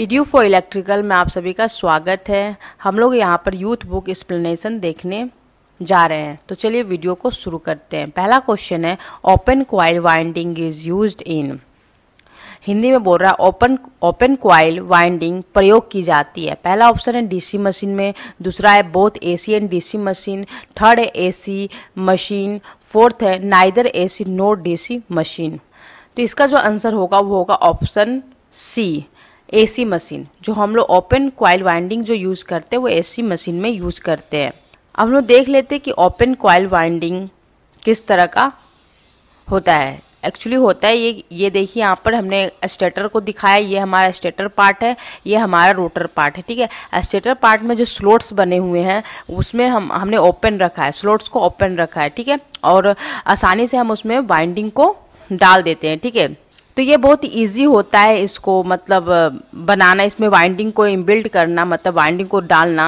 ईडियो for electrical में आप सभी का स्वागत है हम लोग यहाँ पर यूथ बुक एक्सप्लेनेशन देखने जा रहे हैं तो चलिए वीडियो को शुरू करते हैं पहला क्वेश्चन है open coil winding is used in Hindi में बोल रहा है ओपन ओपन क्वाइल वाइंडिंग प्रयोग की जाती है पहला ऑप्शन है डीसी मशीन में दूसरा है both A C and C machine third है सी मशीन फोर्थ है neither A C no C machine तो इसका जो आंसर होगा वो होगा ऑप्शन सी एसी मशीन जो हम लोग ओपन क्वाइल वाइंडिंग जो यूज़ करते हैं वो एसी मशीन में यूज़ करते हैं हम लोग देख लेते हैं कि ओपन क्वाइल वाइंडिंग किस तरह का होता है एक्चुअली होता है ये ये देखिए यहाँ पर हमने स्टेटर को दिखाया ये हमारा स्टेटर पार्ट है ये हमारा रोटर पार्ट है ठीक है स्टेटर पार्ट में जो स्लोट्स बने हुए हैं उसमें हम हमने ओपन रखा है स्लोट्स को ओपन रखा है ठीक है और आसानी से हम उसमें वाइंडिंग को डाल देते हैं ठीक है तो ये बहुत इजी होता है इसको मतलब बनाना इसमें वाइंडिंग को इम्बिल्ड करना मतलब वाइंडिंग को डालना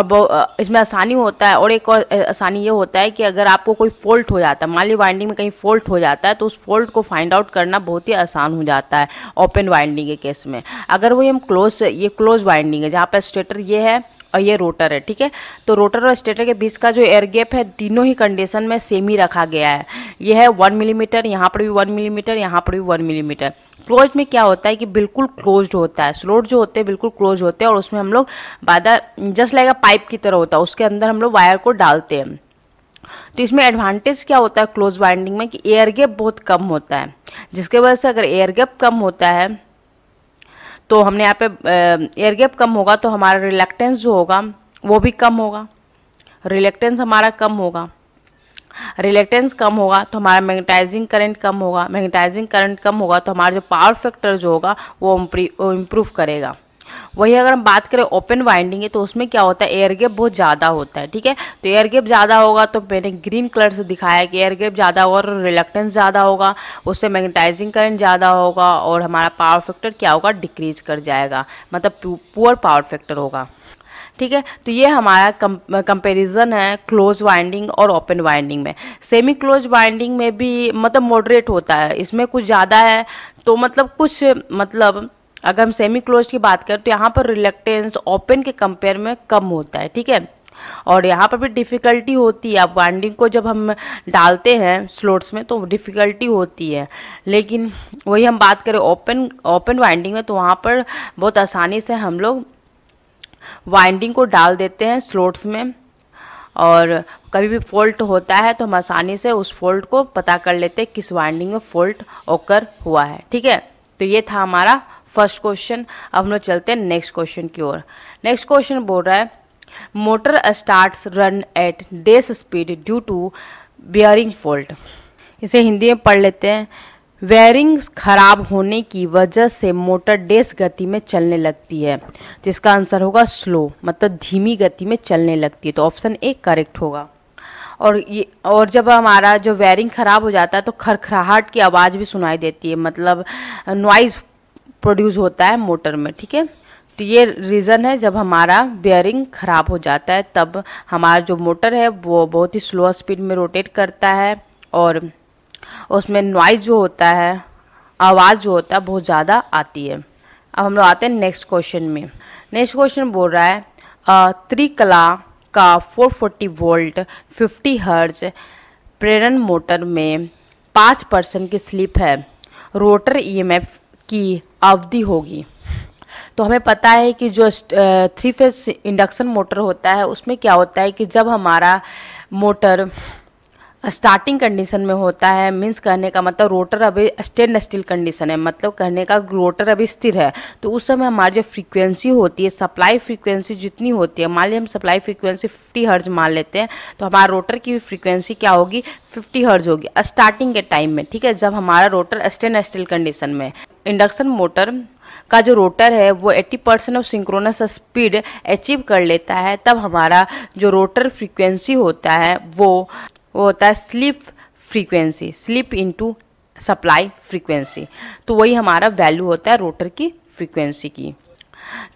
और इसमें आसानी होता है और एक और आसानी ये होता है कि अगर आपको कोई फॉल्ट हो जाता है मान ली वाइंडिंग में कहीं फॉल्ट हो जाता है तो उस फॉल्ट को फाइंड आउट करना बहुत ही आसान हो जाता है ओपन वाइंडिंग के केस में अगर वही हम क्लोज ये क्लोज वाइंडिंग है जहाँ पर स्टेटर ये है और ये रोटर है ठीक है तो रोटर और स्टेटर के बीच का जो एयर गैप है तीनों ही कंडीशन में सेम ही रखा गया है ये है वन मिलीमीटर यहाँ पर भी वन मिलीमीटर यहाँ पर भी वन मिलीमीटर क्लोज में क्या होता है कि बिल्कुल क्लोज्ड होता है स्लोट जो होते हैं बिल्कुल क्लोज होते हैं और उसमें हम लोग बाधा जस्ट लाइक पाइप की तरह होता है उसके अंदर हम लोग वायर को डालते हैं तो इसमें एडवांटेज क्या होता है क्लोज बाइंडिंग में कि एयर गैप बहुत कम होता है जिसके वजह से अगर एयर गैप कम होता है तो हमने यहाँ पे एयर गैप कम होगा तो हमारा रिलेक्टेंस जो होगा वो भी कम होगा रिलेक्टेंस हमारा कम होगा रिलेक्टेंस कम होगा तो हमारा मैग्नेटाइजिंग करंट कम होगा मैग्नेटाइजिंग करंट कम होगा तो हमारा जो पावर फैक्टर जो होगा वो इम्प्रूव करेगा वही अगर हम बात करें ओपन वाइंडिंग है तो उसमें क्या होता है एयर गैप बहुत ज़्यादा होता है ठीक है तो एयर गैप ज़्यादा होगा तो मैंने ग्रीन कलर से दिखाया कि एयर गैप ज़्यादा होगा और रिलेक्टेंस ज़्यादा होगा उससे मैग्नेटाइजिंग करंट ज़्यादा होगा और हमारा पावर फैक्टर क्या होगा डिक्रीज कर जाएगा मतलब पुअर पावर फैक्टर होगा ठीक है तो ये हमारा कंपैरिजन है क्लोज वाइंडिंग और ओपन वाइंडिंग में सेमी क्लोज वाइंडिंग में भी मतलब मॉडरेट होता है इसमें कुछ ज़्यादा है तो मतलब कुछ मतलब अगर हम सेमी क्लोज की बात करें तो यहाँ पर रिलेक्टेंस ओपन के कंपेयर में कम होता है ठीक है और यहाँ पर भी डिफ़िकल्टी होती है अब बाइंडिंग को जब हम डालते हैं स्लोट्स में तो डिफ़िकल्टी होती है लेकिन वही हम बात करें ओपन ओपन वाइंडिंग में तो वहाँ पर बहुत आसानी से हम लोग वाइंडिंग को डाल देते हैं स्लोट्स में और कभी भी फॉल्ट होता है तो हम आसानी से उस फॉल्ट को पता कर लेते हैं किस वाइंडिंग में फॉल्ट ओकर हुआ है ठीक है तो ये था हमारा फर्स्ट क्वेश्चन अब हम लोग चलते हैं नेक्स्ट क्वेश्चन की ओर नेक्स्ट क्वेश्चन बोल रहा है motor start run at less speed due to bearing fault इसे हिंदी में पढ़ लेते हैं वेयरिंग खराब होने की वजह से मोटर डेस गति में चलने लगती है तो इसका आंसर होगा स्लो मतलब धीमी गति में चलने लगती है तो ऑप्शन ए करेक्ट होगा और ये और जब हमारा जो वेयरिंग ख़राब हो जाता है तो खरखराहट की आवाज़ भी सुनाई देती है मतलब नॉइज़ प्रोड्यूस होता है मोटर में ठीक है तो ये रीज़न है जब हमारा बियरिंग ख़राब हो जाता है तब हमारा जो मोटर है वो बहुत ही स्लो स्पीड में रोटेट करता है और उसमें नॉइज़ जो होता है आवाज़ जो होता है बहुत ज़्यादा आती है अब हम लोग आते हैं नेक्स्ट क्वेश्चन में नेक्स्ट क्वेश्चन बोल रहा है त्रिकला का 440 वोल्ट 50 हर्ज प्रेरण मोटर में पाँच परसेंट की स्लिप है रोटर ईएमएफ e की अवधि होगी तो हमें पता है कि जो थ्री फेज इंडक्शन मोटर होता है उसमें क्या होता है कि जब हमारा मोटर स्टार्टिंग कंडीशन में होता है मीन्स कहने का मतलब रोटर अभी स्टेन स्टील कंडीशन है मतलब कहने का रोटर अभी स्थिर है तो उस समय हमारी जो फ्रीक्वेंसी होती है सप्लाई फ्रीक्वेंसी जितनी होती है मान ली हम सप्लाई फ्रीक्वेंसी फिफ्टी हर्ज मान लेते हैं तो हमारा रोटर की फ्रीक्वेंसी क्या होगी फिफ्टी हर्ज होगी स्टार्टिंग के टाइम में ठीक है जब हमारा रोटर स्टेंड स्टिल कंडीशन में इंडक्शन मोटर का जो रोटर है वो 80 percent of synchronous speed achieve कर लेता है तब हमारा जो रोटर फ्रीक्वेंसी होता है वो वो होता है slip frequency slip into supply frequency तो वही हमारा वैल्यू होता है रोटर की फ्रीक्वेंसी की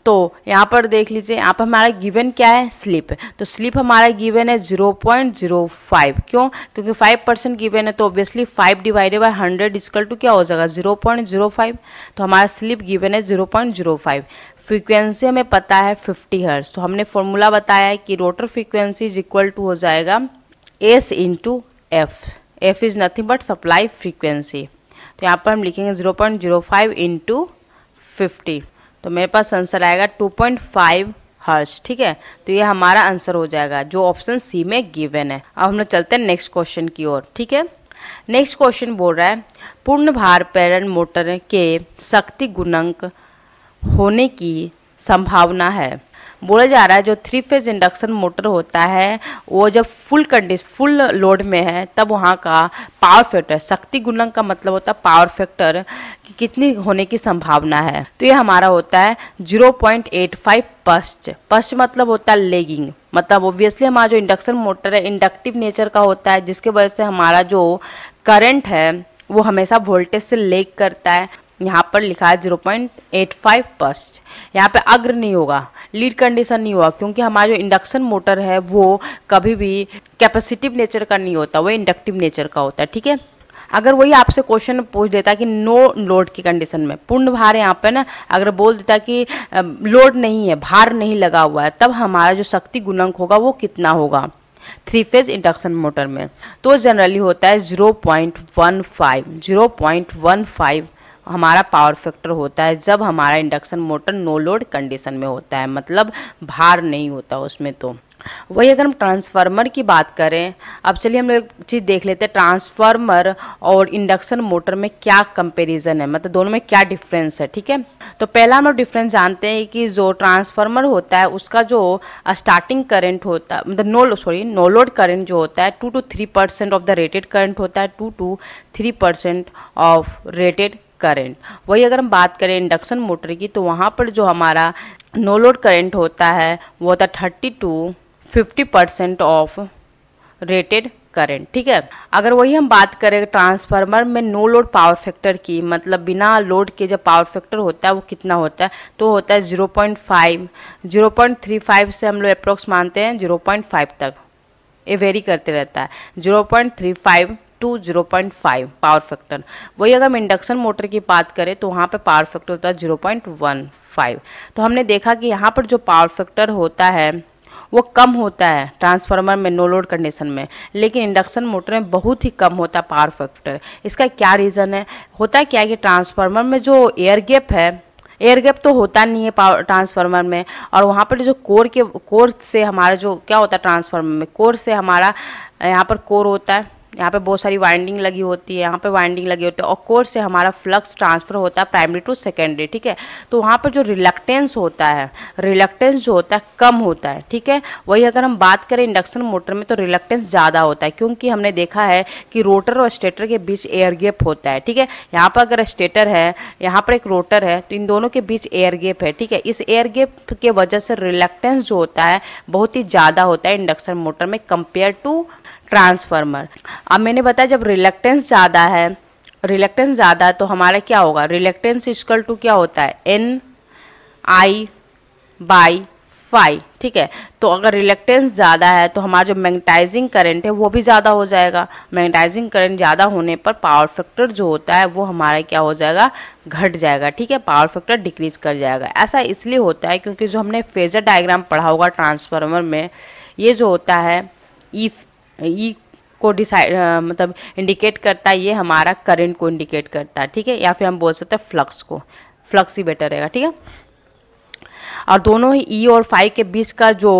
तो यहाँ पर देख लीजिए यहाँ पर हमारा गिवन क्या है स्लिप तो स्लिप हमारा गिवन है 0.05 क्यों क्योंकि 5 परसेंट गिवन है तो obviously 5 divided by 100 is equal to क्या हो जाएगा 0.05 तो हमारा स्लिप गिवन है 0.05 फ्रीक्वेंसी हमें पता है 50 हर्ट्ज तो हमने फॉर्मूला बताया है कि rotor frequency is equal to हो जाएगा S into F F is nothing but supply frequency तो यहाँ पर हम लिखेंगे zero point zero five into fifty तो मेरे पास आंसर आएगा टू पॉइंट फाइव हर्ज ठीक है तो ये हमारा आंसर हो जाएगा जो ऑप्शन सी में गिवन है अब हम लोग चलते हैं नेक्स्ट क्वेश्चन की ओर ठीक है नेक्स्ट क्वेश्चन बोल रहा है पूर्ण भार पैरन मोटर के शक्ति गुणांक होने की संभावना है बोला जा रहा है जो थ्री फेज इंडक्शन मोटर होता है वो जब फुल कंडी फुल लोड में है तब वहाँ का पावर फैक्टर शक्ति गुणन का मतलब होता है पावर फैक्टर कि कितनी होने की संभावना है तो ये हमारा होता है जीरो पॉइंट एट फाइव पस्ट पस्ट मतलब होता है लेगिंग मतलब ओब्वियसली हमारा जो इंडक्शन मोटर है इंडक्टिव नेचर का होता है जिसके वजह से हमारा जो करंट है वो हमेशा वोल्टेज से लेग करता है यहाँ पर लिखा है zero point eight five percent यहाँ पर अग्र नहीं होगा लीड कंडीशन नहीं होगा क्योंकि हमारा जो इंडक्शन मोटर है वो कभी भी कैपेसिटिव नेचर का नहीं होता वो इंडक्टिव नेचर का होता है ठीक है अगर वही आपसे क्वेश्चन पूछ देता कि नो लोड की कंडीशन में पूर्ण भार यहाँ पर ना अगर बोल देता कि लोड नहीं है भार नहीं लगा हुआ है तब हमारा जो शक्ति गुणांक होगा वो कितना होगा थ्री फेज इंडक्शन मोटर में तो जनरली होता है zero point one five zero point one five हमारा पावर फैक्टर होता है जब हमारा induction motor no load condition में होता है मतलब भार नहीं होता उसमें तो वही अगर हम ट्रांसफार्मर की बात करें अब चलिए हम लोग एक चीज़ देख लेते हैं ट्रांसफार्मर और इंडक्शन मोटर में क्या कंपैरिजन है मतलब दोनों में क्या डिफरेंस है ठीक है तो पहला हम लोग डिफरेंस जानते हैं कि जो ट्रांसफार्मर होता है उसका जो स्टार्टिंग करंट होता है मतलब no sorry no load current जो होता है two to three percent of the rated current होता है two to three percent of rated current वही अगर हम बात करें इंडक्शन मोटर की तो वहाँ पर जो हमारा नो लोड करंट होता है वो होता है thirty to fifty percent of rated current ठीक है अगर वही हम बात करें ट्रांसफार्मर में नो लोड पावर फैक्टर की मतलब बिना लोड के जब पावर फैक्टर होता है वो कितना होता है तो होता है zero point five zero point three five से हम लोग अप्रोक्स मानते हैं ज़ीरो पॉइंट फाइव तक ये वेरी करते रहता है zero point three five to zero point five power factor वही अगर हम इंडक्शन मोटर की बात करें तो वहाँ पर पावर फैक्टर होता है जीरो पॉइंट वन फाइव तो हमने देखा कि यहाँ पर जो पावर फैक्टर होता है वो कम होता है ट्रांसफार्मर में नो लोड कंडीशन में लेकिन इंडक्शन मोटर में बहुत ही कम होता है पावर फैक्टर इसका क्या रीज़न है होता है क्या है कि ट्रांसफार्मर में जो एयर गैप है एयर गैप तो होता नहीं है पावर ट्रांसफार्मर में और वहाँ पर जो कोर के कोर से हमारा जो क्या होता है ट्रांसफार्मर में कोर से हमारा यहाँ पर कोर होता है यहाँ पे बहुत सारी वाइंडिंग लगी होती है यहाँ पे वाइंडिंग लगी होती है और कोर्स से हमारा फ्लक्स ट्रांसफर होता है प्राइमरी टू सेकेंडरी ठीक है तो वहाँ पर जो रिलक्टेंस होता है रिलक्टेंस जो होता है कम होता है ठीक है वही अगर हम बात करें इंडक्शन मोटर में तो रिलक्टेंस ज़्यादा होता है क्योंकि हमने देखा है कि रोटर और स्टेटर के बीच एयर गेप होता है ठीक है यहाँ पर अगर स्टेटर है यहाँ पर एक रोटर है तो इन दोनों के बीच एयर गेप है ठीक है इस एयर गेप के वजह से रिलक्टेंस जो होता है बहुत ही ज़्यादा होता है इंडक्शन मोटर में कंपेयर टू ट्रांसफार्मर अब मैंने बताया जब रिलेक्टेंस ज़्यादा है रिलेक्टेंस ज़्यादा है तो हमारा क्या होगा रिलेक्टेंस इजकल टू क्या होता है एन आई बाई फाई ठीक है तो अगर रिलेक्टेंस ज़्यादा है तो हमारा जो मैग्नेटाइजिंग करंट है वो भी ज़्यादा हो जाएगा मैग्नेटाइजिंग करंट ज़्यादा होने पर पावर फैक्टर जो होता है वो हमारा क्या हो जाएगा घट जाएगा ठीक है पावर फैक्टर डिक्रीज कर जाएगा ऐसा इसलिए होता है क्योंकि जो हमने फेजर डायग्राम पढ़ा होगा ट्रांसफार्मर में ये जो होता है ई ई को डिसाइड मतलब इंडिकेट करता है ये हमारा करंट को इंडिकेट करता है ठीक है या फिर हम बोल सकते हैं फ्लक्स को फ्लक्स ही बेटर रहेगा ठीक है और दोनों ही ई e और फाइव के बीच का जो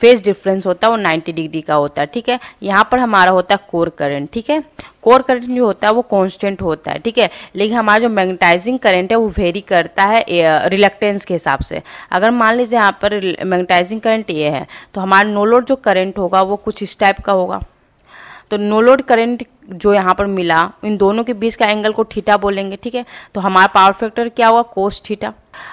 फेज डिफरेंस होता है वो 90 डिग्री का होता है ठीक है यहाँ पर हमारा होता है कोर करंट ठीक है कोर करंट जो होता है वो कांस्टेंट होता है ठीक है लेकिन हमारा जो मैग्नेटाइजिंग करंट है वो वेरी करता है रिलक्टेंस के हिसाब से अगर मान लीजिए यहाँ पर मैग्नेटाइजिंग करंट ये है तो हमारा नो लोड जो करंट होगा वो कुछ इस टाइप का होगा तो नो लोड करंट जो यहाँ पर मिला इन दोनों के बीच का एंगल को ठीटा बोलेंगे ठीक है तो हमारा पावर फैक्टर क्या हुआ कोस ठीटा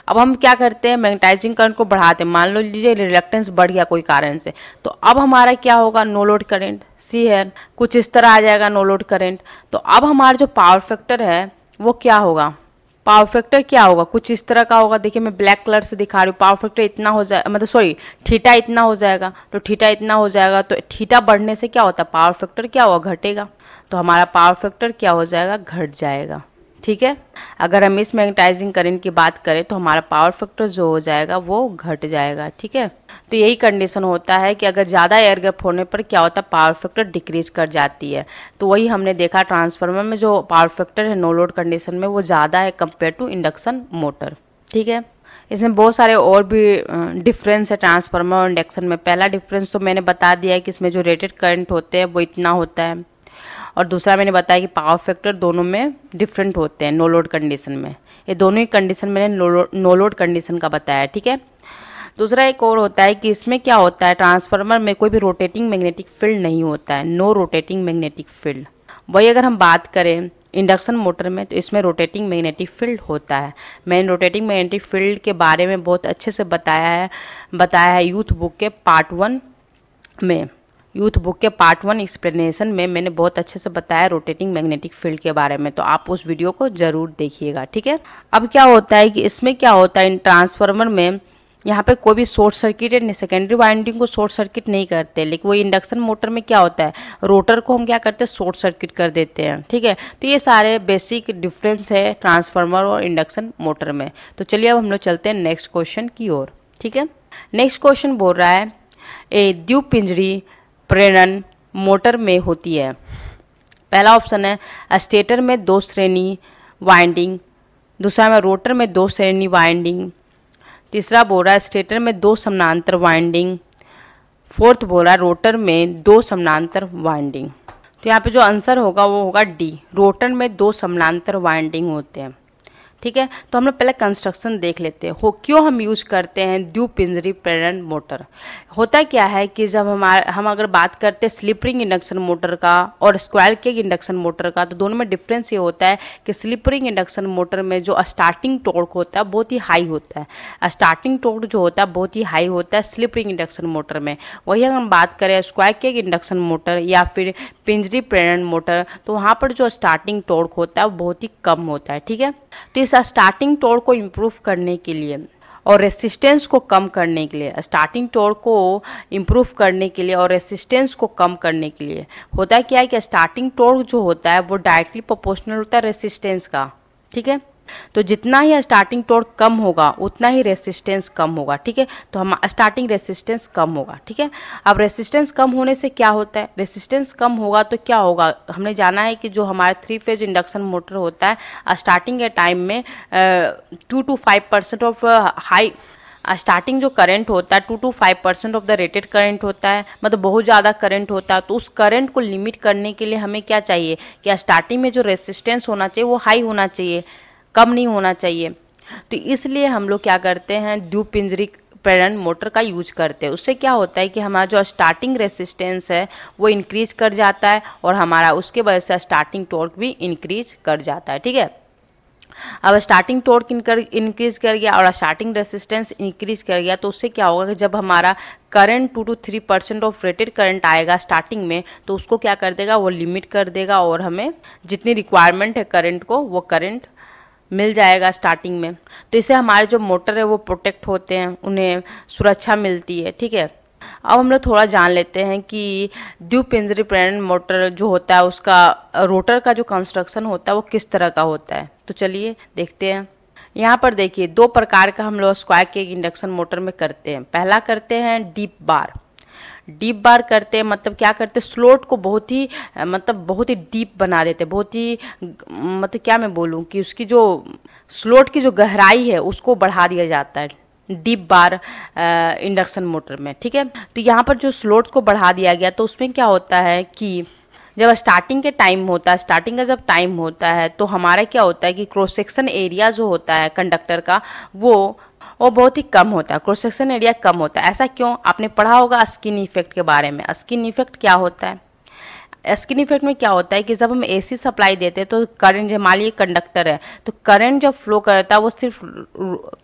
अब हम क्या करते हैं मैग्नेटाइजिंग करंट को बढ़ाते हैं मान लो लीजिए रिलेक्टेंस बढ़ गया कोई कारण से तो अब हमारा क्या होगा नो लोड करेंट सी है कुछ इस तरह आ जाएगा नो लोड करेंट तो अब हमारा जो पावर फैक्टर है वो क्या होगा पावर फैक्टर क्या होगा कुछ इस तरह का होगा देखिए मैं ब्लैक कलर से दिखा रही हूँ पावर फैक्टर इतना हो जाए मतलब सॉरी ठीटा इतना हो जाएगा तो ठीटा इतना हो जाएगा तो ठीटा बढ़ने से क्या होता है पावर फैक्टर क्या होगा घटेगा तो हमारा पावर फैक्टर क्या हो जाएगा घट जाएगा ठीक है अगर हम इस मैग्नेटाइजिंग करंट की बात करें तो हमारा पावर फैक्टर जो हो जाएगा वो घट जाएगा ठीक है तो यही कंडीशन होता है कि अगर ज़्यादा एयर गैप होने पर क्या होता है पावर फैक्टर डिक्रीज कर जाती है तो वही हमने देखा ट्रांसफार्मर में जो पावर फैक्टर है नो लोड कंडीशन में वो ज़्यादा है कम्पेयर टू इंडक्शन मोटर ठीक है इसमें बहुत सारे और भी डिफरेंस है ट्रांसफार्मर और इंडक्शन में पहला डिफरेंस तो मैंने बता दिया है कि इसमें जो रेटेड करंट होते हैं वो इतना होता है और दूसरा मैंने बताया कि पावर फैक्टर दोनों में डिफरेंट होते हैं नो लोड कंडीशन में ये दोनों ही कंडीशन मैंने नो लोड कंडीशन का बताया ठीक है दूसरा एक और होता है कि इसमें क्या होता है ट्रांसफार्मर में कोई भी रोटेटिंग मैग्नेटिक फील्ड नहीं होता है नो रोटेटिंग मैग्नेटिक फील्ड वही अगर हम बात करें इंडक्शन मोटर में तो इसमें रोटेटिंग मैग्नेटिक फील्ड होता है मैंने रोटेटिंग मैग्नेटिक फील्ड के बारे में बहुत अच्छे से बताया है बताया है यूथ बुक के पार्ट वन में यूथ बुक के पार्ट वन एक्सप्लेनेशन में मैंने बहुत अच्छे से बताया रोटेटिंग मैग्नेटिक फील्ड के बारे में तो आप उस वीडियो को ज़रूर देखिएगा ठीक है अब क्या होता है कि इसमें क्या होता है इन ट्रांसफार्मर में यहाँ पे कोई भी शॉर्ट सर्किट नहीं सेकेंडरी वाइंडिंग को शॉर्ट सर्किट नहीं करते लेकिन वो इंडक्शन मोटर में क्या होता है रोटर को हम क्या करते हैं शॉर्ट सर्किट कर देते हैं ठीक है तो ये सारे बेसिक डिफरेंस है ट्रांसफार्मर और इंडक्शन मोटर में तो चलिए अब हम लोग चलते हैं नेक्स्ट क्वेश्चन की ओर ठीक है नेक्स्ट क्वेश्चन बोल रहा है ए द्वीप पिंजरी प्रेरण मोटर में होती है पहला ऑप्शन है स्टेटर में दो श्रेणी वाइंडिंग दूसरा में रोटर में दो श्रेणी वाइंडिंग तीसरा बोल रहा है स्टेटर में दो समानांतर वाइंडिंग फोर्थ बोल रहा है रोटर में दो समानांतर वाइंडिंग तो यहाँ पे जो आंसर होगा वो होगा डी रोटर में दो समानांतर वाइंडिंग होते हैं ठीक है तो हम लोग पहले कंस्ट्रक्शन देख लेते हैं हो क्यों हम यूज करते हैं द्यू पिंजरी प्रेरण मोटर होता क्या है कि जब हमारे हम अगर बात करते हैं स्लिपरिंग इंडक्शन मोटर का और स्क्वायर केक इंडक्शन मोटर का तो दोनों में डिफरेंस ये होता है कि स्लिपरिंग इंडक्शन मोटर में जो स्टार्टिंग टोर्क होता है बहुत ही हाई होता है स्टार्टिंग टोर्क जो होता है बहुत ही हाई होता है स्लिपरिंग इंडक्शन मोटर में वही अगर हम बात करें स्क्वायर केक इंडक्शन मोटर या फिर पिंजरी प्रेरण मोटर तो वहाँ पर जो स्टार्टिंग टोर्क होता है वो बहुत ही कम होता है ठीक है तो इस स्टार्टिंग टोर को इम्प्रूव करने के लिए और रेसिस्टेंस को कम करने के लिए स्टार्टिंग टोर को इम्प्रूव करने के लिए और रेसिस्टेंस को कम करने के लिए होता है क्या है कि स्टार्टिंग टोर जो होता है वो डायरेक्टली प्रोपोर्शनल होता है रेसिस्टेंस का ठीक है तो जितना ही स्टार्टिंग टोर्क कम होगा उतना ही रेसिस्टेंस कम होगा ठीक है तो हम स्टार्टिंग रेसिस्टेंस कम होगा ठीक है अब रेसिस्टेंस कम होने से क्या होता है रेसिस्टेंस कम होगा तो क्या होगा हमने जाना है कि जो हमारा थ्री फेज इंडक्शन मोटर होता है स्टार्टिंग के टाइम में two to five percent of high starting जो करंट होता है two to five percent of the rated current होता है मतलब बहुत ज़्यादा करंट होता है तो उस करंट को लिमिट करने के लिए हमें क्या चाहिए कि स्टार्टिंग में जो रेसिस्टेंस होना चाहिए वो हाई होना चाहिए कम नहीं होना चाहिए तो इसलिए हम लोग क्या करते हैं पिंजरी पेरन मोटर का यूज करते हैं उससे क्या होता है कि हमारा जो स्टार्टिंग रेसिस्टेंस है वो इंक्रीज कर जाता है और हमारा उसके वजह से स्टार्टिंग टॉर्क भी इंक्रीज कर जाता है ठीक है अब स्टार्टिंग टॉर्क इंक्रीज कर गया और स्टार्टिंग रेसिस्टेंस इंक्रीज कर गया तो उससे क्या होगा कि जब हमारा current two to three percent of rated current आएगा स्टार्टिंग में तो उसको क्या कर देगा वो लिमिट कर देगा और हमें जितनी रिक्वायरमेंट है करंट को वो करंट मिल जाएगा स्टार्टिंग में तो इससे हमारे जो मोटर है वो प्रोटेक्ट होते हैं उन्हें सुरक्षा मिलती है ठीक है अब हम लोग थोड़ा जान लेते हैं कि ड्यू पिंजरी प्रेरण मोटर जो होता है उसका रोटर का जो कंस्ट्रक्शन होता है वो किस तरह का होता है तो चलिए देखते हैं यहाँ पर देखिए दो प्रकार का हम लोग स्क्वायर के इंडक्शन मोटर में करते हैं पहला करते हैं डीप बार डीप बार करते हैं मतलब क्या करते हैं स्लोट को बहुत ही मतलब बहुत ही डीप बना देते हैं बहुत ही मतलब क्या मैं बोलूँ कि उसकी जो स्लोट की जो गहराई है उसको बढ़ा दिया जाता है डीप बार इंडक्शन मोटर में ठीक है तो यहाँ पर जो स्लोट्स को बढ़ा दिया गया तो उसमें क्या होता है कि जब स्टार्टिंग के टाइम होता है स्टार्टिंग का जब टाइम होता है तो हमारा क्या होता है कि क्रॉस सेक्शन एरिया जो होता है कंडक्टर का वो वो बहुत ही कम होता है क्रोसेक्शन एरिया कम होता है ऐसा क्यों आपने पढ़ा होगा स्किन इफेक्ट के बारे में स्किन इफेक्ट क्या होता है स्किन इफेक्ट में क्या होता है कि जब हम एसी सप्लाई देते हैं तो करंट जो मान लीजिए कंडक्टर है तो करंट जब फ्लो करता है वो सिर्फ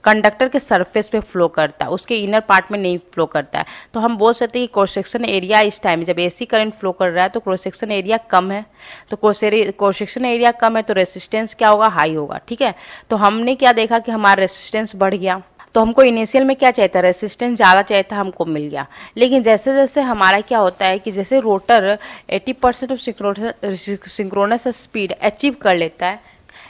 कंडक्टर के सरफेस पे फ्लो करता है उसके इनर पार्ट में नहीं फ्लो करता है तो हम बोल सकते हैं कि क्रोसेक्शन एरिया इस टाइम जब एसी करंट फ्लो कर रहा है तो क्रोसेक्शन एरिया कम है तो क्रोसेक्शन एरिया कम है तो रेसिस्टेंस क्या होगा हाई होगा ठीक है तो हमने क्या देखा कि हमारा रेसिस्टेंस बढ़ गया तो हमको इनिशियल में क्या चाहिए था रेसिस्टेंस ज़्यादा चाहिए था हमको मिल गया लेकिन जैसे जैसे हमारा क्या होता है कि जैसे rotor 80 percent of synchronous speed achieve कर लेता है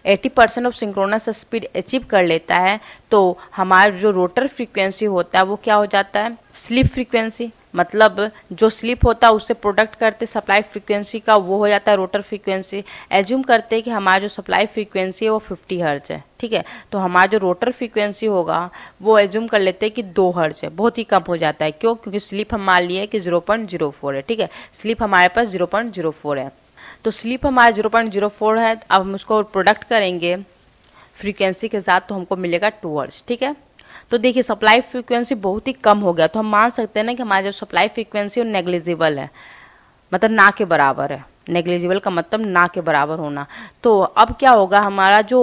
80 percent of synchronous speed achieve कर लेता है तो हमारा जो रोटर फ्रीक्वेंसी होता है वो क्या हो जाता है स्लिप फ्रीक्वेंसी मतलब जो स्लिप होता है उससे प्रोडक्ट करते सप्लाई फ्रीक्वेंसी का वो हो जाता है रोटर फ्रीक्वेंसी एज्यूम करते हैं कि हमारा जो सप्लाई फ्रीक्वेंसी है वो 50 हर्ज है ठीक है तो हमारा जो रोटर फ्रीक्वेंसी होगा वो एज्यूम कर लेते हैं कि दो हर्ज है बहुत ही कम हो जाता है क्यों क्योंकि स्लिप हम मान लिए कि जीरो पॉइंट जीरो फोर है ठीक है स्लिप हमारे पास जीरो पॉइंट जीरो फोर है तो स्लीप हमारा जीरो पॉइंट जीरो फोर है तो अब हम उसको प्रोडक्ट करेंगे फ्रीक्वेंसी के साथ तो हमको मिलेगा टू वर्ड्स ठीक है तो देखिए सप्लाई फ्रीक्वेंसी बहुत ही कम हो गया तो हम मान सकते हैं ना कि हमारी जो सप्लाई फ्रीक्वेंसी वो नेग्लिजिबल है मतलब ना के बराबर है नेग्लिजिबल का मतलब ना के बराबर होना तो अब क्या होगा हमारा जो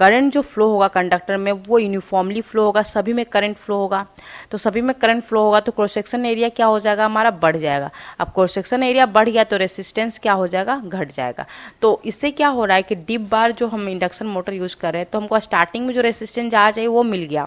करंट जो फ्लो होगा कंडक्टर में वो यूनिफॉर्मली फ्लो होगा सभी में करंट फ्लो होगा तो सभी में करंट फ्लो होगा तो क्रोसेक्शन एरिया क्या हो जाएगा हमारा बढ़ जाएगा अब क्रोसेक्शन एरिया बढ़ गया तो रेसिस्टेंस क्या हो जाएगा घट जाएगा तो इससे क्या हो रहा है कि डिप बार जो हम इंडक्शन मोटर यूज़ कर रहे हैं तो हमको स्टार्टिंग में जो रेसिस्टेंस जहाँ चाहिए वो मिल गया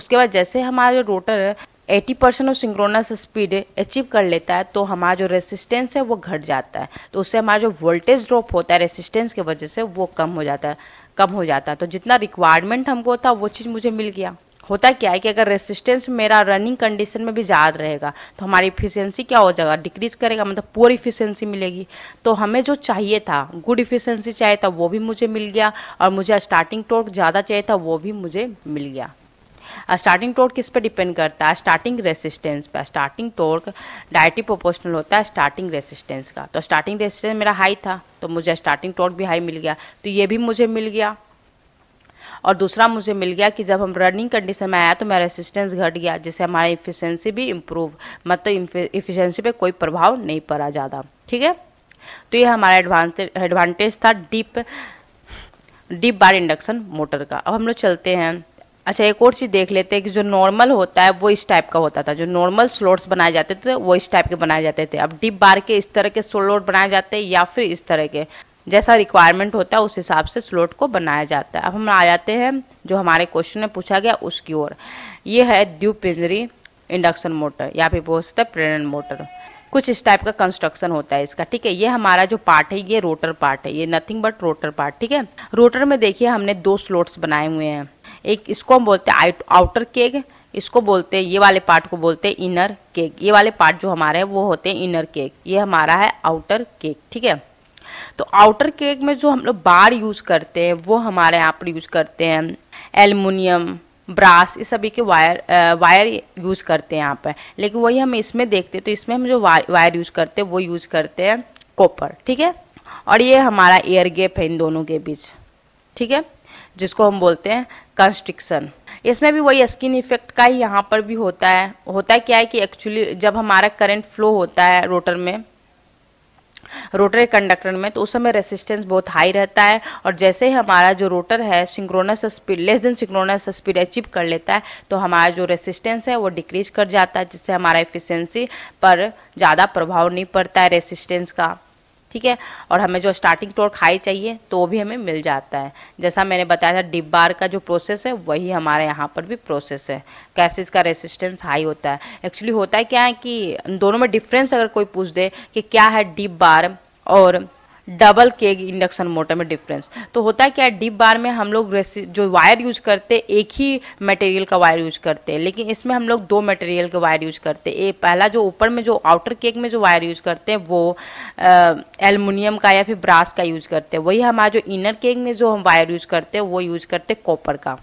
उसके बाद जैसे हमारा जो rotor eighty percent of synchronous speed achieve कर लेता है तो हमारा जो रेसिस्टेंस है वो घट जाता है तो उससे हमारा जो वोल्टेज ड्रॉप होता है रेसिस्टेंस की वजह से वो कम हो जाता है कम हो जाता तो जितना रिक्वायरमेंट हमको था वो चीज़ मुझे मिल गया होता क्या है कि अगर रेसिस्टेंस मेरा रनिंग कंडीशन में भी ज़्यादा रहेगा तो हमारी इफिशियंसी क्या हो जाएगा डिक्रीज करेगा मतलब पुअर इफिशियंसी मिलेगी तो हमें जो चाहिए था गुड इफिशियंसी चाहिए था वो भी मुझे मिल गया और मुझे स्टार्टिंग टोर्क ज़्यादा चाहिए था वो भी मुझे मिल गया स्टार्टिंग टोर्क किस पर डिपेंड करता है स्टार्टिंग रेसिस्टेंस पे स्टार्टिंग टोर्क डायरेक्टली प्रोपोर्शनल होता है स्टार्टिंग रेसिस्टेंस का तो स्टार्टिंग रेसिस्टेंस मेरा हाई था तो मुझे स्टार्टिंग टोर्क भी हाई मिल गया तो ये भी मुझे मिल गया और दूसरा मुझे मिल गया कि जब हम रनिंग कंडीशन में आया तो मेरा रेसिस्टेंस घट गया जिससे हमारी इफिशेंसी भी इम्प्रूव मतलब इफिशेंसी पे कोई प्रभाव नहीं पड़ा ज़्यादा ठीक है तो ये हमारा एडवांटेज एडवांटेज था deep deep bar induction motor का अब हम लोग चलते हैं अच्छा एक और चीज़ देख लेते हैं कि जो नॉर्मल होता है वो इस टाइप का होता था जो नॉर्मल स्लोट्स बनाए जाते थे वो इस टाइप के बनाए जाते थे अब डिप बार के इस तरह के स्लोट बनाए जाते हैं या फिर इस तरह के जैसा रिक्वायरमेंट होता है उस हिसाब से स्लोट को बनाया जाता है अब हम आ जाते हैं जो हमारे क्वेश्चन में पूछा गया उसकी ओर ये है द्यू पिंजरी इंडक्शन मोटर या फिर बोल सकते प्रेरण मोटर कुछ इस टाइप का कंस्ट्रक्शन होता है इसका ठीक है ये हमारा जो पार्ट है ये रोटर पार्ट है ये नथिंग बट रोटर पार्ट ठीक है रोटर में देखिए हमने दो स्लोट्स बनाए हुए हैं एक इसको हम बोलते हैं आउटर केग इसको बोलते हैं ये वाले पार्ट को बोलते हैं इनर केक ये वाले पार्ट जो हमारे हैं वो होते हैं इनर केक ये हमारा है आउटर केक ठीक है तो आउटर केक में जो हम लोग बार यूज़ करते हैं वो हमारे यहाँ पर यूज़ करते हैं एलमिनियम ब्रास ये सभी के वायर आ, वायर यूज़ करते हैं यहाँ पर लेकिन वही हम इसमें देखते हैं तो इसमें हम जो वायर यूज़ करते हैं वो यूज़ करते हैं कॉपर ठीक है और ये हमारा एयर गैप है इन दोनों के बीच ठीक है जिसको हम बोलते हैं कंस्ट्रिक्शन इसमें भी वही स्किन इफेक्ट का ही यहाँ पर भी होता है होता है क्या है कि एक्चुअली जब हमारा करंट फ्लो होता है रोटर में रोटर कंडक्टर में तो उस समय रेसिस्टेंस बहुत हाई रहता है और जैसे ही हमारा जो रोटर है synchronous speed less than synchronous speed achieve कर लेता है तो हमारा जो रेसिस्टेंस है वो डिक्रीज कर जाता है जिससे हमारा एफिशिएंसी पर ज़्यादा प्रभाव नहीं पड़ता है रेसिस्टेंस का ठीक है और हमें जो स्टार्टिंग टॉर्क हाई चाहिए तो वो भी हमें मिल जाता है जैसा मैंने बताया था डिप बार का जो प्रोसेस है वही हमारे यहाँ पर भी प्रोसेस है कैसे इसका रेसिस्टेंस हाई होता है एक्चुअली होता है क्या है कि दोनों में डिफरेंस अगर कोई पूछ दे कि क्या है डिप बार और डबल के इंडक्शन मोटर में डिफरेंस तो होता है क्या डिप बार में हम लोग जो वायर यूज करते एक ही मटेरियल का वायर यूज करते हैं लेकिन इसमें हम लोग दो मटेरियल का वायर यूज करते हैं पहला जो ऊपर में जो आउटर केक में जो वायर यूज करते हैं वो एलमिनियम का या फिर ब्रास का यूज करते हैं वही हमारा जो इनर केक में जो हम वायर यूज करते हैं वो यूज करते हैं कॉपर का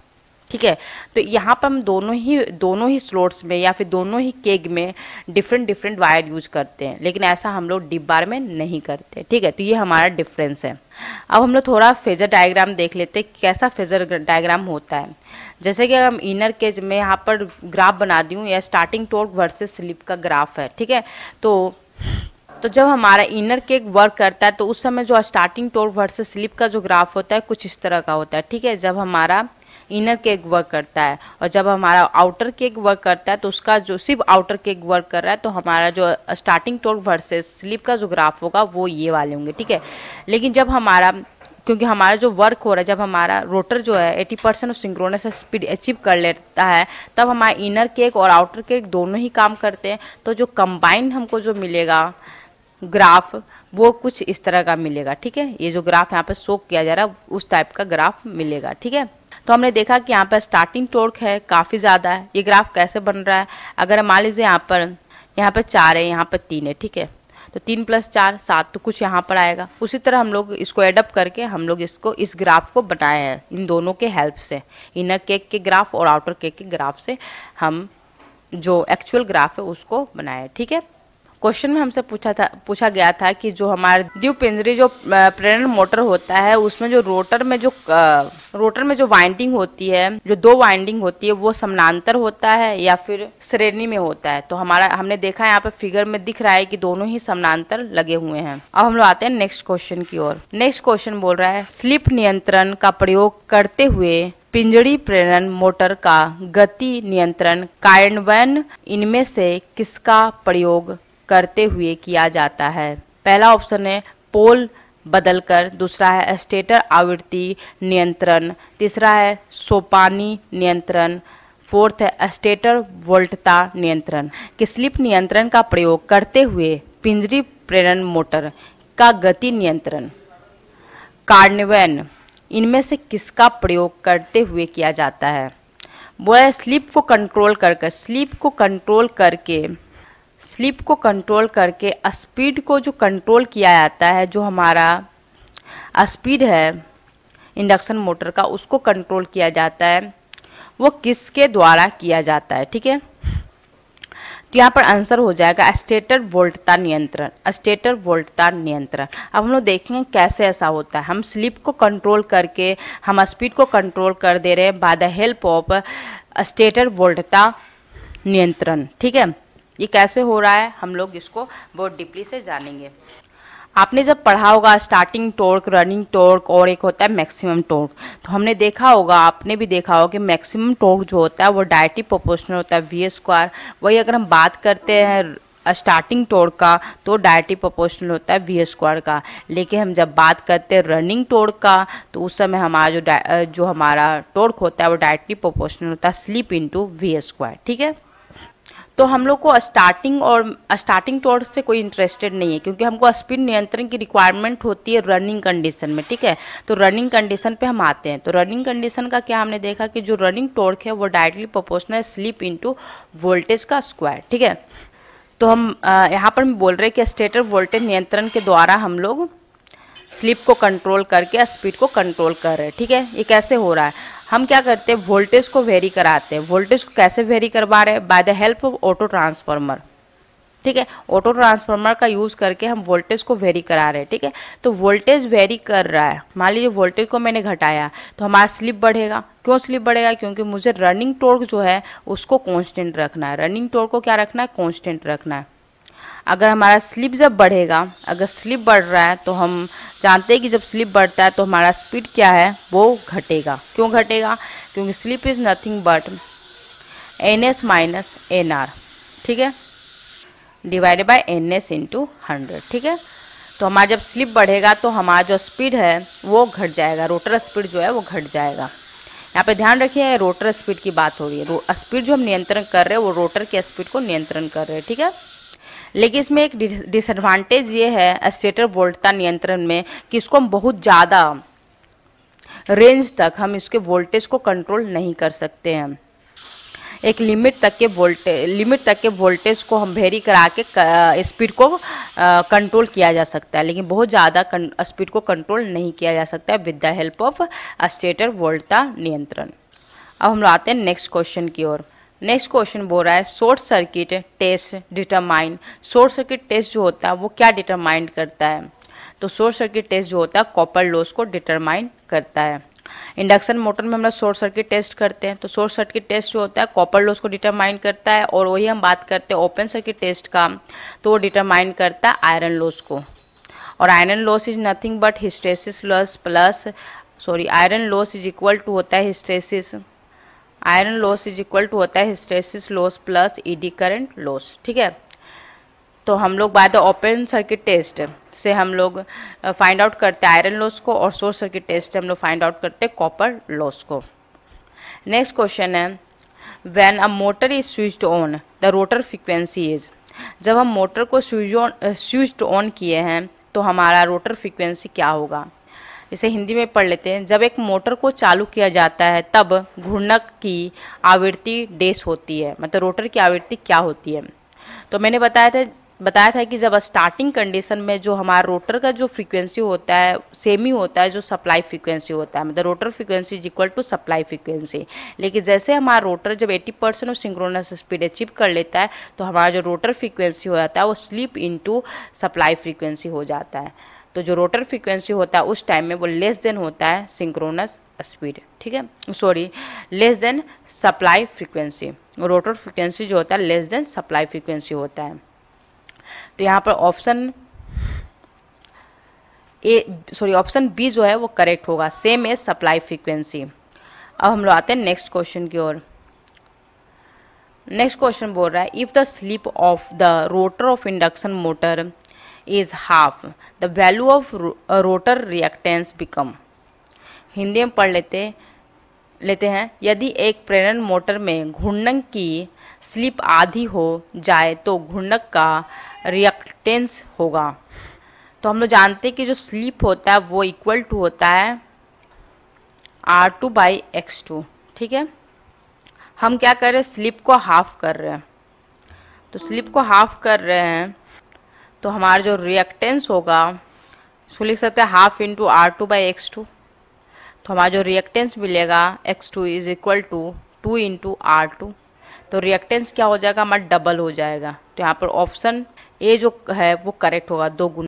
ठीक है तो यहाँ पर हम दोनों ही दोनों ही स्लोट्स में या फिर दोनों ही केग में डिफरेंट डिफरेंट वायर यूज करते हैं लेकिन ऐसा हम लोग डिप बार में नहीं करते ठीक है तो ये हमारा डिफरेंस है अब हम लोग थोड़ा फेजर डायग्राम देख लेते हैं कैसा फेजर डायग्राम होता है जैसे कि हम इनर केज में यहाँ पर ग्राफ बना दी या स्टार्टिंग टोर्क वर्सेज स्लिप का ग्राफ है ठीक है तो तो जब हमारा इनर केक वर्क करता है तो उस समय जो स्टार्टिंग टोर्क वर्सेस स्लिप का जो ग्राफ होता है कुछ इस तरह का होता है ठीक है जब हमारा इनर केक वर्क करता है और जब हमारा आउटर केक वर्क करता है तो उसका जो सिर्फ आउटर केक वर्क कर रहा है तो हमारा जो स्टार्टिंग टोल वर्सेस स्लिप का जो ग्राफ होगा वो ये वाले होंगे ठीक है लेकिन जब हमारा क्योंकि हमारा जो वर्क हो रहा है जब हमारा रोटर जो है 80 परसेंट सिंक्रोनस स्पीड अचीव कर लेता है तब हमारा इनर केक और आउटर केक दोनों ही काम करते हैं तो जो कंबाइन हमको जो मिलेगा ग्राफ वो कुछ इस तरह का मिलेगा ठीक है ये जो ग्राफ यहाँ पे शो किया जा रहा है उस टाइप का ग्राफ मिलेगा ठीक है तो हमने देखा कि यहाँ पर स्टार्टिंग टोर्क है काफ़ी ज़्यादा है ये ग्राफ कैसे बन रहा है अगर मान लीजिए यहाँ पर यहाँ पर चार है यहाँ पर तीन है ठीक है तो तीन प्लस चार सात तो कुछ यहाँ पर आएगा उसी तरह हम लोग इसको एडप करके हम लोग इसको इस ग्राफ को बनाए हैं इन दोनों के हेल्प से इनर केक के ग्राफ और आउटर केक के ग्राफ से हम जो एक्चुअल ग्राफ है उसको बनाए ठीक है क्वेश्चन में हमसे पूछा था पूछा गया था कि जो हमारे द्वीप पिंजरी जो प्रेरण मोटर होता है उसमें जो रोटर में जो रोटर में जो वाइंडिंग होती है जो दो वाइंडिंग होती है वो समानांतर होता है या फिर श्रेणी में होता है तो हमारा हमने देखा यहाँ पे फिगर में दिख रहा है कि दोनों ही समानांतर लगे हुए हैं अब हम लोग आते हैं नेक्स्ट क्वेश्चन की ओर नेक्स्ट क्वेश्चन बोल रहा है स्लिप नियंत्रण का प्रयोग करते हुए पिंजड़ी प्रेरण मोटर का गति नियंत्रण कार्यान्वयन इनमें से किसका प्रयोग करते हुए किया जाता है पहला ऑप्शन है पोल बदलकर दूसरा है स्टेटर आवृत्ति नियंत्रण तीसरा है सोपानी नियंत्रण फोर्थ है स्टेटर वोल्टता नियंत्रण कि स्लिप नियंत्रण का प्रयोग करते हुए पिंजरी प्रेरण मोटर का गति नियंत्रण कार्नवैन इनमें से किसका प्रयोग करते हुए किया जाता है बोला स्लिप को कंट्रोल करके स्लिप को कंट्रोल करके स्लिप को कंट्रोल करके स्पीड को जो कंट्रोल किया जाता है जो हमारा स्पीड है इंडक्शन मोटर का उसको कंट्रोल किया जाता है वो किसके द्वारा किया जाता है ठीक है तो यहाँ पर आंसर हो जाएगा स्टेटर वोल्टता नियंत्रण स्टेटर वोल्टता नियंत्रण अब हम लोग देखेंगे कैसे ऐसा होता है हम स्लिप को कंट्रोल करके हम स्पीड को कंट्रोल कर दे रहे हैं by the help of stator वोल्टता नियंत्रण ठीक है ये कैसे हो रहा है हम लोग इसको बहुत डीपली से जानेंगे आपने जब पढ़ा होगा स्टार्टिंग टोर्क रनिंग टोर्क और एक होता है मैक्सिमम टोर्क तो हमने देखा होगा आपने भी देखा होगा कि मैक्सिमम टोर्क जो होता है वो डायरेक्टली प्रोपोर्शनल होता है वी स्क्वायर वही अगर हम बात करते हैं स्टार्टिंग टोर्क का तो डायरेक्टली प्रोपोर्शनल होता है वी स्क्वायर का लेकिन हम जब बात करते हैं रनिंग टोर्क का तो उस समय हमारा जो जो हमारा टोर्क होता है वो डायरेक्टली प्रोपोर्शनल होता है स्लीप इंटू वी स्क्वायर ठीक है तो हम लोग को स्टार्टिंग और स्टार्टिंग टॉर्च से कोई इंटरेस्टेड नहीं है क्योंकि हमको स्पीड नियंत्रण की रिक्वायरमेंट होती है रनिंग कंडीशन में ठीक है तो रनिंग कंडीशन पे हम आते हैं तो रनिंग कंडीशन का क्या हमने देखा कि जो रनिंग टॉर्क है वो directly proportional slip into voltage का स्क्वायर ठीक है तो हम यहाँ पर बोल रहे हैं कि स्टेटर वोल्टेज नियंत्रण के द्वारा हम लोग स्लिप को कंट्रोल करके स्पीड को कंट्रोल कर रहे हैं ठीक है ये कैसे हो रहा है हम क्या करते हैं वोल्टेज को वेरी कराते हैं वोल्टेज को कैसे वेरी करवा रहे हैं by the help of auto transformer ठीक है ऑटो ट्रांसफार्मर का यूज़ करके हम वोल्टेज को वेरी करा रहे हैं ठीक है तो वोल्टेज वेरी कर रहा है मान लीजिए वोल्टेज को मैंने घटाया तो हमारा स्लिप बढ़ेगा क्यों स्लिप बढ़ेगा क्योंकि मुझे रनिंग टोर्क जो है उसको कांस्टेंट रखना है रनिंग टोर्क को क्या रखना है कांस्टेंट रखना है अगर हमारा स्लिप जब बढ़ेगा अगर स्लिप बढ़ रहा है तो हम जानते हैं कि जब स्लिप बढ़ता है तो हमारा स्पीड क्या है वो घटेगा क्यों घटेगा क्योंकि slip is nothing but N S minus N R ठीक है divided by N S into hundred ठीक है तो हमारा जब स्लिप बढ़ेगा तो हमारा जो स्पीड है वो घट जाएगा रोटर स्पीड जो है वो घट जाएगा यहाँ पे ध्यान रखिए रोटर स्पीड की बात हो रही है तो स्पीड जो हम नियंत्रण कर रहे हैं वो रोटर के स्पीड को नियंत्रण कर रहे हैं ठीक है लेकिन इसमें एक डिसएडवांटेज ये है स्टेटर वोल्टता नियंत्रण में कि इसको हम बहुत ज़्यादा रेंज तक हम इसके वोल्टेज को कंट्रोल नहीं कर सकते हैं एक लिमिट तक के वोल्टेज लिमिट तक के वोल्टेज को हम भेरी करा के स्पीड को कंट्रोल किया जा सकता है लेकिन बहुत ज़्यादा स्पीड को कंट्रोल नहीं किया जा सकता है with the help of stator वोल्टता नियंत्रण अब हम आते हैं नेक्स्ट क्वेश्चन की ओर नेक्स्ट क्वेश्चन बोल रहा है short circuit test determine short circuit test जो होता है वो क्या डिटरमाइन करता है तो शॉर्ट सर्किट टेस्ट जो होता है कॉपर लॉस को डिटरमाइन करता है इंडक्शन मोटर में हम लोग शॉर्ट सर्किट टेस्ट करते हैं तो शॉर्ट सर्किट टेस्ट जो होता है कॉपर लॉस को डिटरमाइन करता है और वही हम बात करते हैं ओपन सर्किट टेस्ट का तो वो डिटरमाइन करता है आयरन लॉस को और iron loss is nothing but hysteresis plus plus sorry iron loss is equal to होता है hysteresis iron loss is equal to होता है hysteresis loss plus eddy current loss ठीक है तो हम लोग by the open circuit test से हम लोग फाइंड आउट करते हैं आयरन लॉस को और शॉर्ट सर्किट टेस्ट से हम लोग फाइंड आउट करते हैं कॉपर लॉस को नेक्स्ट क्वेश्चन है when a motor is switched on the rotor frequency is जब हम मोटर को स्विच ऑन स्विच्ड ऑन किए हैं तो हमारा रोटर फ्रिक्वेंसी क्या होगा इसे हिंदी में पढ़ लेते हैं जब एक मोटर को चालू किया जाता है तब घूर्णक की आवृत्ति डेस होती है मतलब रोटर की आवृत्ति क्या होती है तो मैंने बताया था बताया था कि जब स्टार्टिंग कंडीशन में जो हमारा रोटर का जो फ्रीक्वेंसी होता है सेम ही होता है जो सप्लाई फ्रीक्वेंसी होता है मतलब rotor frequency is equal to supply frequency लेकिन जैसे हमारा रोटर जब 80 percent of synchronous speed achieve कर लेता है तो हमारा जो रोटर फ्रीक्वेंसी हो जाता है वो स्लीप इनटू सप्लाई फ्रीक्वेंसी हो जाता है तो जो रोटर फ्रीक्वेंसी होता है उस टाइम में वो लेस देन होता है सिंक्रोनस स्पीड ठीक है sorry less than supply frequency rotor frequency जो होता है लेस देन सप्लाई फ्रीक्वेंसी होता है तो यहाँ पर option A sorry option B जो है वो करेक्ट होगा सेम एज सप्लाई फ्रीक्वेंसी अब हम लोग आते हैं नेक्स्ट क्वेश्चन की ओर नेक्स्ट क्वेश्चन बोल रहा है if the slip of the rotor of induction motor is half the value of rotor reactance become Hindi में पढ़ लेते लेते हैं यदि एक प्रेरण मोटर में घूर्णन की स्लिप आधी हो जाए तो घूर्णक का रिएक्टेंस होगा तो हम लोग जानते हैं कि जो स्लिप होता है वो इक्वल टू होता है R two by X two ठीक है हम क्या कर रहे हैं स्लिप को हाफ कर रहे हैं तो स्लिप को हाफ कर रहे हैं तो हमारा जो रिएक्टेंस होगा इसको लिख सकते हैं half into R two by X two तो हमारा जो रिएक्टेंस मिलेगा X two is equal to two into R two तो रिएक्टेंस क्या हो जाएगा हमारा डबल हो जाएगा तो यहाँ पर ऑप्शन ए जो है वो करेक्ट होगा दो गुना